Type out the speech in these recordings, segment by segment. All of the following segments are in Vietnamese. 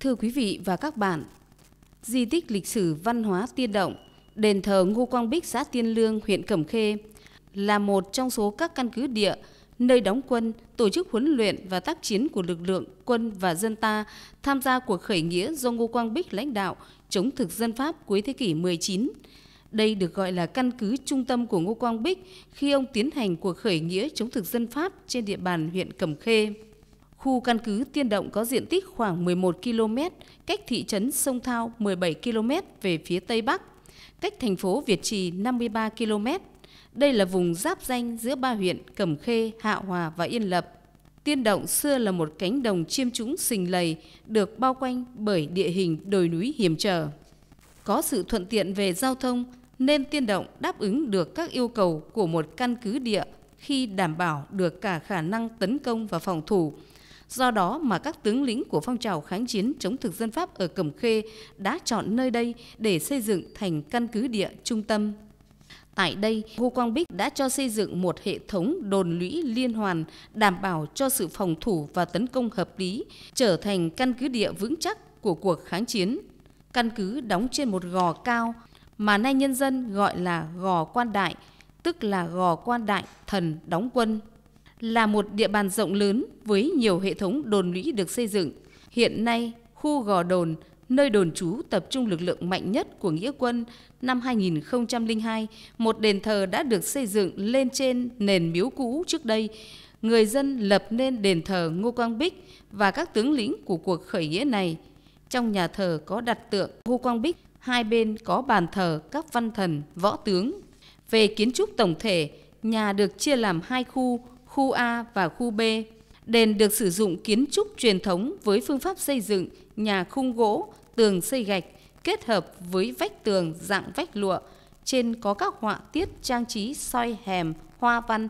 Thưa quý vị và các bạn, di tích lịch sử văn hóa tiên động, đền thờ Ngô Quang Bích xã Tiên Lương, huyện Cẩm Khê là một trong số các căn cứ địa nơi đóng quân, tổ chức huấn luyện và tác chiến của lực lượng quân và dân ta tham gia cuộc khởi nghĩa do Ngô Quang Bích lãnh đạo chống thực dân Pháp cuối thế kỷ 19. Đây được gọi là căn cứ trung tâm của Ngô Quang Bích khi ông tiến hành cuộc khởi nghĩa chống thực dân Pháp trên địa bàn huyện Cẩm Khê. Khu căn cứ Tiên Động có diện tích khoảng 11 km, cách thị trấn Sông Thao 17 km về phía Tây Bắc, cách thành phố Việt Trì 53 km. Đây là vùng giáp danh giữa ba huyện Cẩm Khê, Hạ Hòa và Yên Lập. Tiên Động xưa là một cánh đồng chiêm trũng sình lầy, được bao quanh bởi địa hình đồi núi hiểm trở. Có sự thuận tiện về giao thông nên Tiên Động đáp ứng được các yêu cầu của một căn cứ địa khi đảm bảo được cả khả năng tấn công và phòng thủ, Do đó mà các tướng lĩnh của phong trào kháng chiến chống thực dân Pháp ở Cẩm Khê đã chọn nơi đây để xây dựng thành căn cứ địa trung tâm. Tại đây, Ngô Quang Bích đã cho xây dựng một hệ thống đồn lũy liên hoàn đảm bảo cho sự phòng thủ và tấn công hợp lý, trở thành căn cứ địa vững chắc của cuộc kháng chiến. Căn cứ đóng trên một gò cao mà nay nhân dân gọi là gò quan đại, tức là gò quan đại thần đóng quân là một địa bàn rộng lớn với nhiều hệ thống đồn lũy được xây dựng. Hiện nay, khu Gò Đồn, nơi đồn trú tập trung lực lượng mạnh nhất của nghĩa quân năm 2002, một đền thờ đã được xây dựng lên trên nền miếu cũ trước đây. Người dân lập nên đền thờ Ngô Quang Bích và các tướng lĩnh của cuộc khởi nghĩa này. Trong nhà thờ có đặt tượng Ngô Quang Bích, hai bên có bàn thờ các văn thần, võ tướng. Về kiến trúc tổng thể, nhà được chia làm hai khu, khu A và khu B. Đền được sử dụng kiến trúc truyền thống với phương pháp xây dựng nhà khung gỗ, tường xây gạch kết hợp với vách tường dạng vách lụa. Trên có các họa tiết trang trí soi hèm, hoa văn,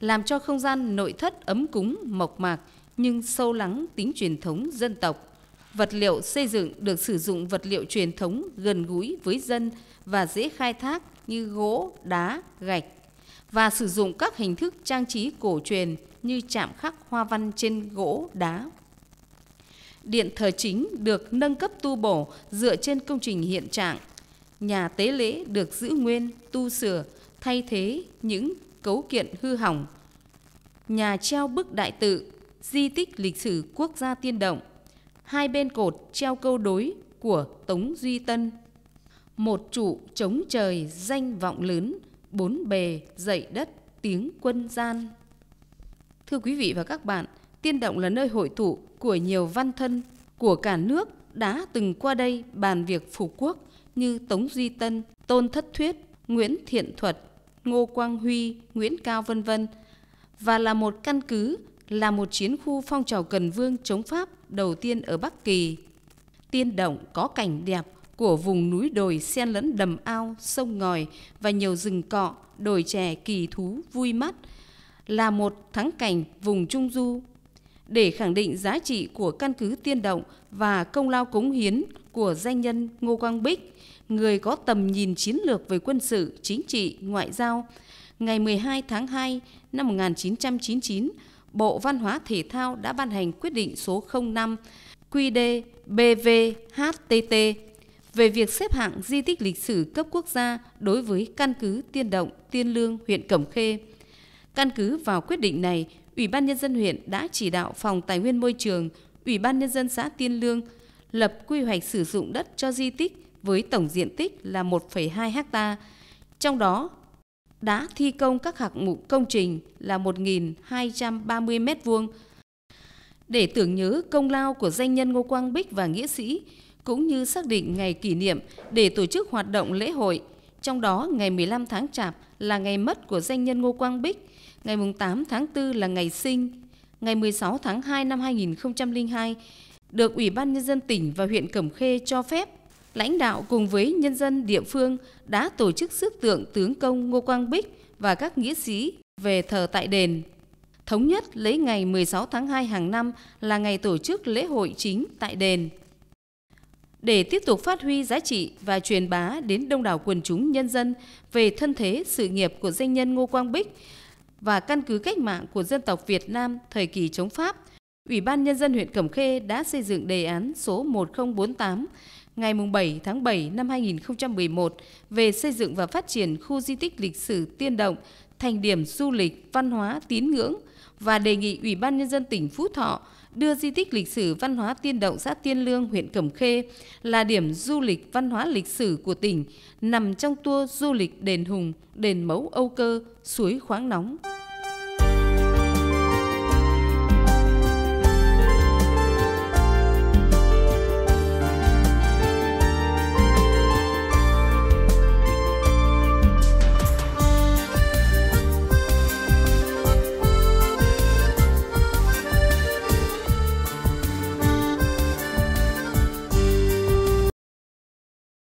làm cho không gian nội thất ấm cúng, mộc mạc nhưng sâu lắng tính truyền thống dân tộc. Vật liệu xây dựng được sử dụng vật liệu truyền thống gần gũi với dân và dễ khai thác như gỗ, đá, gạch, và sử dụng các hình thức trang trí cổ truyền như chạm khắc hoa văn trên gỗ đá. Điện thờ chính được nâng cấp tu bổ dựa trên công trình hiện trạng. Nhà tế lễ được giữ nguyên, tu sửa, thay thế những cấu kiện hư hỏng. Nhà treo bức đại tự, di tích lịch sử quốc gia tiên động. Hai bên cột treo câu đối của Tống Duy Tân. Một trụ chống trời danh vọng lớn bốn bề dậy đất tiếng quân gian. Thưa quý vị và các bạn, Tiên Động là nơi hội tụ của nhiều văn thân của cả nước đã từng qua đây bàn việc phục quốc như Tống Duy Tân, Tôn Thất Thuyết, Nguyễn Thiện Thuật, Ngô Quang Huy, Nguyễn Cao vân vân và là một căn cứ, là một chiến khu phong trào cần vương chống Pháp đầu tiên ở Bắc Kỳ. Tiên Động có cảnh đẹp của vùng núi đồi xen lẫn đầm ao, sông ngòi và nhiều rừng cọ, đồi chè kỳ thú vui mắt là một thắng cảnh vùng Trung Du. Để khẳng định giá trị của căn cứ tiên động và công lao cống hiến của danh nhân Ngô Quang Bích, người có tầm nhìn chiến lược về quân sự, chính trị, ngoại giao, ngày 12 tháng 2 năm 1999, Bộ Văn hóa Thể thao đã ban hành quyết định số 05 QĐ BVHTT về việc xếp hạng di tích lịch sử cấp quốc gia đối với căn cứ Tiên Động, Tiên Lương, huyện Cẩm Khê. Căn cứ vào quyết định này, Ủy ban Nhân dân huyện đã chỉ đạo Phòng Tài nguyên Môi trường, Ủy ban Nhân dân xã Tiên Lương lập quy hoạch sử dụng đất cho di tích với tổng diện tích là 1,2 ha. Trong đó, đã thi công các hạng mục công trình là 1.230 m2. Để tưởng nhớ công lao của danh nhân Ngô Quang Bích và nghĩa sĩ, cũng như xác định ngày kỷ niệm để tổ chức hoạt động lễ hội. Trong đó, ngày 15 tháng Chạp là ngày mất của danh nhân Ngô Quang Bích, ngày 8 tháng 4 là ngày sinh, ngày 16 tháng 2 năm 2002 được Ủy ban Nhân dân tỉnh và huyện Cẩm Khê cho phép. Lãnh đạo cùng với nhân dân địa phương đã tổ chức rước tượng tướng công Ngô Quang Bích và các nghĩa sĩ về thờ tại đền. Thống nhất lấy ngày 16 tháng 2 hàng năm là ngày tổ chức lễ hội chính tại đền để tiếp tục phát huy giá trị và truyền bá đến đông đảo quần chúng nhân dân về thân thế sự nghiệp của danh nhân Ngô Quang Bích và căn cứ cách mạng của dân tộc Việt Nam thời kỳ chống Pháp, Ủy ban Nhân dân huyện Cẩm Khê đã xây dựng đề án số 1048 ngày 7 tháng 7 năm 2011 về xây dựng và phát triển khu di tích lịch sử tiên động thành điểm du lịch, văn hóa, tín ngưỡng và đề nghị Ủy ban Nhân dân tỉnh Phú Thọ đưa di tích lịch sử văn hóa Tiên Động xã Tiên Lương, huyện Cẩm Khê là điểm du lịch văn hóa lịch sử của tỉnh, nằm trong tour du lịch đền Hùng, đền Mẫu Âu Cơ, suối khoáng nóng.